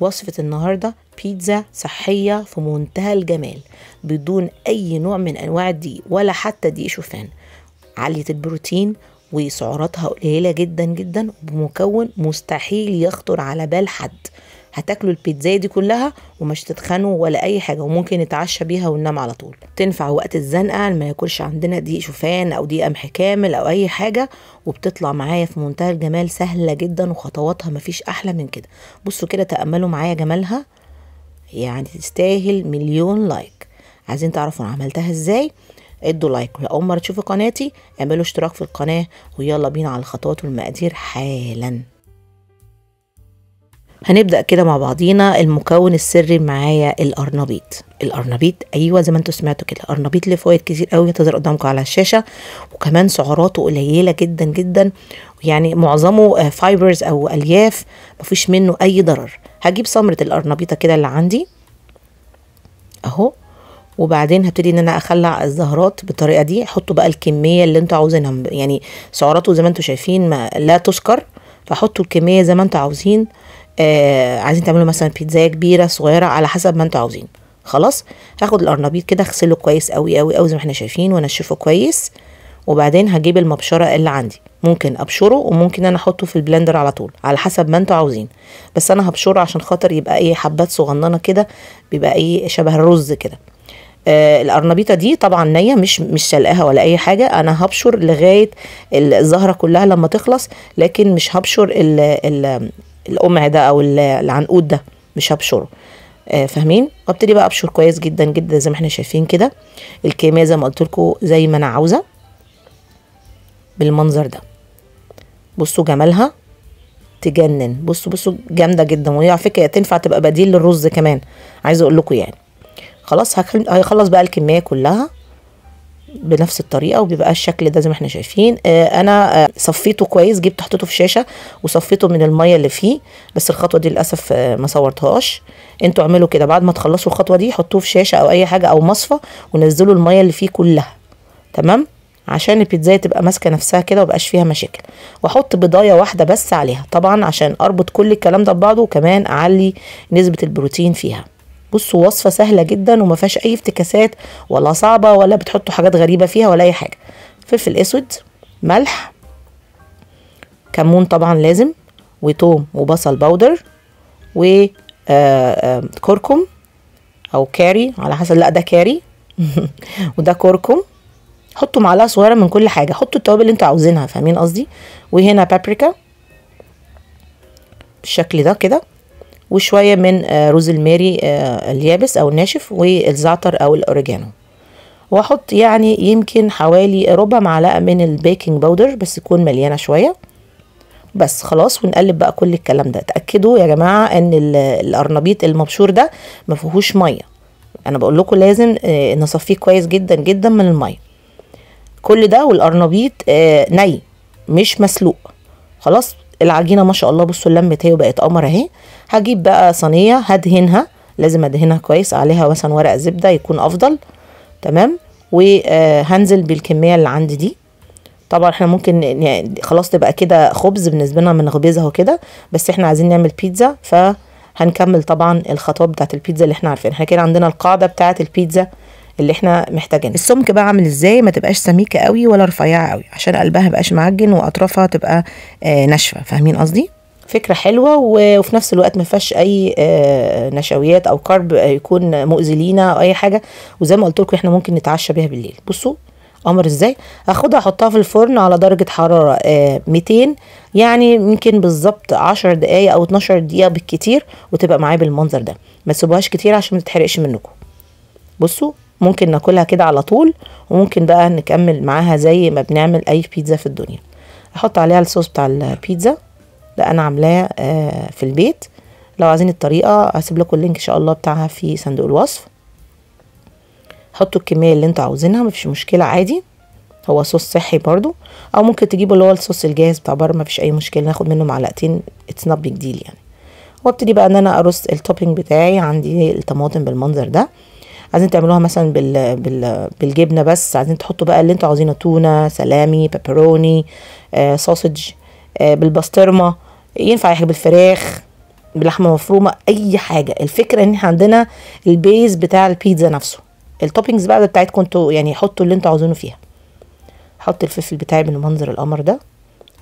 وصفة النهاردة بيتزا صحية في منتهى الجمال بدون أي نوع من أنواع الدقيق ولا حتى دقيق شوفان عالية البروتين وسعراتها قليلة جدا جدا بمكون مستحيل يخطر على بال حد هتاكلوا البيتزا دي كلها ومش تتخنوا ولا اي حاجه وممكن نتعشى بيها وننام على طول تنفع وقت الزنقه ما ياكلش عندنا دي شوفان او دي قمح كامل او اي حاجه وبتطلع معايا في منتهى الجمال سهله جدا وخطواتها مفيش احلى من كده بصوا كده تاملوا معايا جمالها يعني تستاهل مليون لايك عايزين تعرفوا انا عملتها ازاي ادوا لايك اول مره تشوفوا قناتي اعملوا اشتراك في القناه ويلا بينا على الخطوات والمقادير حالا هنبدأ كده مع بعضينا المكون السري معايا الأرنبيط الأرنبيط أيوة زي ما انتوا سمعتوا كده الأرنبيط ليه فوائد كتير قوي هتظهر قدامكم على الشاشة وكمان سعراته قليلة جدا جدا يعني معظمه فايبرز آه، أو ألياف مفيش منه أي ضرر هجيب سمرة الأرنبيطة كده اللي عندي أهو وبعدين هبتدي ان انا اخلع الزهرات بالطريقه دي حطوا بقى الكميه اللي انتوا عاوزينها يعني سعراته زي ما انتوا شايفين ما لا تذكر فحطوا الكميه زي ما انتوا عاوزين آه عايزين تعملوا مثلا بيتزا كبيره صغيره على حسب ما انتوا عاوزين خلاص هاخد القرنبيط كده اغسله كويس قوي قوي قوي زي ما احنا شايفين وانشفه كويس وبعدين هجيب المبشره اللي عندي ممكن ابشره وممكن انا احطه في البلندر على طول على حسب ما انتوا عاوزين بس انا هبشره عشان خاطر يبقى ايه حبات صغننه كده بيبقى ايه شبه الرز كده آه القرنبيطه دي طبعا نيه مش مش سلقاها ولا اي حاجه انا هبشر لغايه الزهره كلها لما تخلص لكن مش هبشر ال القمع ده او العنقود ده مش هبشره آه فاهمين وابتدي بقى ابشر كويس جدا جدا زي ما احنا شايفين كده الكميه زي ما قلت لكم زي ما انا عاوزه بالمنظر ده بصوا جمالها تجنن بصوا بصوا جامده جدا وهي على فكره تنفع تبقى بديل للرز كمان عايزه اقول لكم يعني خلاص هيخلص بقى الكميه كلها بنفس الطريقه وبيبقى الشكل ده زي ما احنا شايفين آه، انا آه، صفيته كويس جبت حطيته في شاشه وصفيته من الميه اللي فيه بس الخطوه دي للاسف آه، ما صورتهاش انتوا اعملوا كده بعد ما تخلصوا الخطوه دي حطوه في شاشه او اي حاجه او مصفى ونزلوا الميه اللي فيه كلها تمام عشان البيتزاية تبقى ماسكة نفسها كده ومبقاش فيها مشاكل واحط بضاية واحدة بس عليها طبعا عشان اربط كل الكلام ده ببعضه وكمان اعلي نسبة البروتين فيها بصوا وصفة سهلة جدا وما فيهاش أي افتكاسات ولا صعبة ولا بتحطوا حاجات غريبة فيها ولا أي حاجة فلفل أسود ملح كمون طبعا لازم وتوم وبصل باودر وكركم آه، آه، أو كاري على حسب لا ده كاري وده كركم حطوا معلقة صغيرة من كل حاجة حطوا التوابل اللي انتوا عاوزينها فاهمين قصدي وهنا بابريكا بالشكل ده كده وشوية من آه، روز الماري آه، اليابس أو الناشف والزعتر أو الأوريجانو واحط يعني يمكن حوالي ربع معلقة من البيكنج باودر بس تكون مليانة شوية بس خلاص ونقلب بقى كل الكلام ده اتأكدوا يا جماعة ان القرنبيط المبشور ده ما فيهوش مية انا بقول لكم لازم آه، نصفيه كويس جدا جدا من المية كل ده والقرنبيط ني مش مسلوق خلاص العجينه ما شاء الله بصوا لمت اهي وبقت قمر اهي هجيب بقى صينيه هدهنها لازم ادهنها كويس عليها مثلا ورق زبده يكون افضل تمام وهنزل بالكميه اللي عندي دي طبعا احنا ممكن خلاص تبقى كده خبز بالنسبه لنا بنخبزها وكده بس احنا عايزين نعمل بيتزا ف هنكمل طبعا الخطوات بتاعت البيتزا اللي احنا عارفينها احنا كده عندنا القاعده بتاعت البيتزا اللي احنا محتاجينها السمك بقى عامل ازاي ما تبقاش سميكه قوي ولا رفيعه قوي عشان قلبها يبقاش معجن واطرافها تبقى آه، ناشفه فاهمين قصدي فكره حلوه وفي نفس الوقت ما فيهاش اي آه، نشويات او كرب آه، يكون مؤذي لينا او اي حاجه وزي ما قلت لكم احنا ممكن نتعشى بيها بالليل بصوا قمر ازاي هاخدها احطها في الفرن على درجه حراره 200 يعني يمكن بالظبط 10 دقائق او 12 دقيقه بالكتير وتبقى معايا بالمنظر ده ما تسيبوهاش كتير عشان ما تتحرقش منكم بصوا ممكن ناكلها كده على طول وممكن بقى نكمل معاها زي ما بنعمل اي بيتزا في الدنيا احط عليها الصوص بتاع البيتزا ده انا عاملاه آه، في البيت لو عايزين الطريقه هسيب لكم اللينك ان شاء الله بتاعها في صندوق الوصف حطوا الكميه اللي انتوا عاوزينها مفيش مشكله عادي هو صوص صحي برضو او ممكن تجيبوا اللي هو الصوص الجاهز بتاع بره مفيش اي مشكله ناخد منه معلقتين اتس نوت بيج ديل يعني وابتدي بقى ان انا ارص التوبينج بتاعي عندي الطماطم بالمنظر ده عايزين تعملوها مثلا بال... بال... بالجبنه بس عايزين تحطوا بقى اللي انتوا عاوزينه تونه سلامي بيبروني آه، سوسج آه، بالبسطرمه ينفع يحب بالفراخ بلحمه مفرومه اي حاجه الفكره ان احنا عندنا البيز بتاع البيتزا نفسه التوبينجز بقى بتاعتكم انتوا يعني حطوا اللي انتوا عاوزينه فيها حط الفلفل بتاعي بالمنظر القمر ده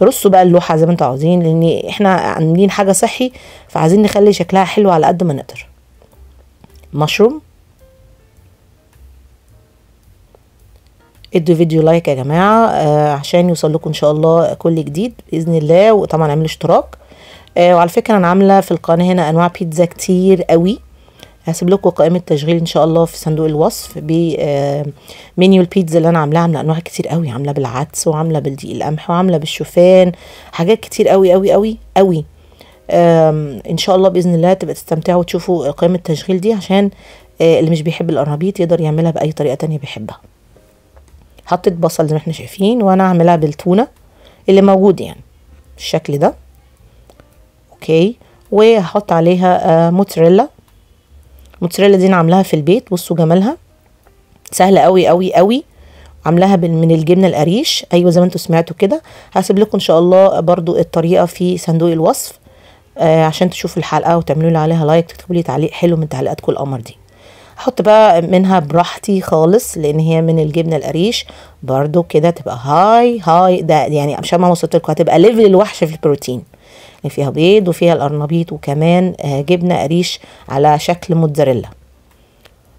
رصوا بقى اللوحه زي ما انتوا عاوزين لان احنا عاملين حاجه صحي فعايزين نخلي شكلها حلو على قد ما نقدر مشروم ادوا فيديو لايك يا جماعه آه عشان يوصل لكم ان شاء الله كل جديد باذن الله وطبعا اعملوا اشتراك آه وعلى فكره انا عامله في القناه هنا انواع بيتزا كتير قوي هسيب لكم قائمه تشغيل ان شاء الله في صندوق الوصف بمنيو آه، البيتزا اللي انا عاملاها عامله انواع كتير قوي عامله بالعدس وعامله بالدقيق القمح وعامله بالشوفان حاجات كتير قوي قوي قوي قوي ان شاء الله باذن الله تبقى تستمتعوا وتشوفوا قائمه التشغيل دي عشان آه، اللي مش بيحب القرنبيط يقدر يعملها باي طريقه تانية بيحبها حطيت بصل زي ما احنا شايفين وانا هعملها بالتونه اللي موجود يعني بالشكل ده اوكي وهحط عليها آه موتزاريلا الموتزاريلا دي انا عاملاها في البيت بصوا جمالها سهله قوي قوي قوي عاملاها من الجبنه القريش ايوه زي ما انتم سمعتوا كده هسيب لكم ان شاء الله برضو الطريقه في صندوق الوصف آه عشان تشوفوا الحلقه وتعملوا لي عليها لايك تكتبوا لي تعليق حلو من تعليقاتكم القمر دي حط بقى منها براحتي خالص لان هي من الجبنه القريش برضو كده تبقى هاي هاي ده يعني مش ما وصلت لكم هتبقى ليفل الوحش في البروتين يعني فيها بيض وفيها القرنبيط وكمان آه، جبنه قريش على شكل موتزاريلا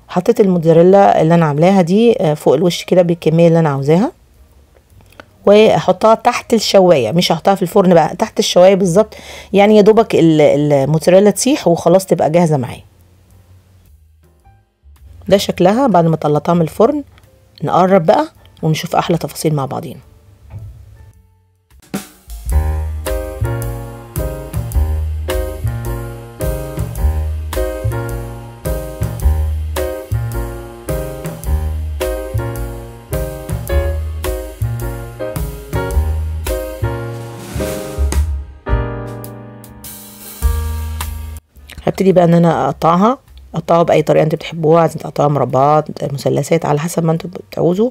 حطيت الموتزاريلا اللي انا عاملاها دي آه، فوق الوش كده بالكميه اللي انا عاوزاها واحطها تحت الشوايه مش هحطها في الفرن بقى تحت الشوايه بالظبط يعني يا دوبك الموتزاريلا تسيح وخلاص تبقى جاهزه معايا ده شكلها بعد ما طلعتها من الفرن نقرب بقى ونشوف احلى تفاصيل مع بعضينا هبتدي بقى ان انا اقطعها تقطعوا باي طريقه انتوا بتحبوها عايزين تقطعوها مربعات مثلثات على حسب ما انتوا بتعوزوا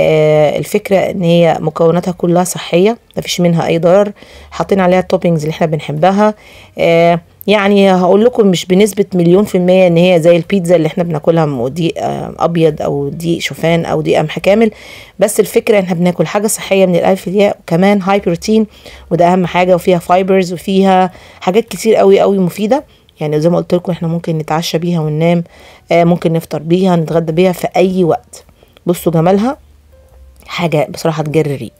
آه الفكره ان هي مكوناتها كلها صحيه مفيش منها اي ضرر حاطين عليها التوبينجز اللي احنا بنحبها آه يعني هقول لكم مش بنسبة مليون في المية ان هي زي البيتزا اللي احنا بناكلها ودي آه، ابيض او دي شوفان او دي قمح كامل بس الفكرة ان احنا بناكل حاجة صحية من الالف للياء وكمان هاي بروتين وده اهم حاجة وفيها فايبرز وفيها حاجات كتير قوي قوي مفيدة يعني زي ما قلت لكم احنا ممكن نتعشى بيها وننام آه ممكن نفطر بيها نتغدى بيها في اي وقت بصوا جمالها حاجه بصراحه تجر ريق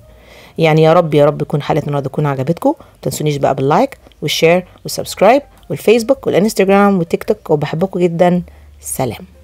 يعني يا رب يا رب تكون حلقه النهارده تكون عجبتكم ما تنسونيش بقى باللايك والشير والسبسكرايب والفيسبوك والانستجرام والتيك توك وبحبكم جدا سلام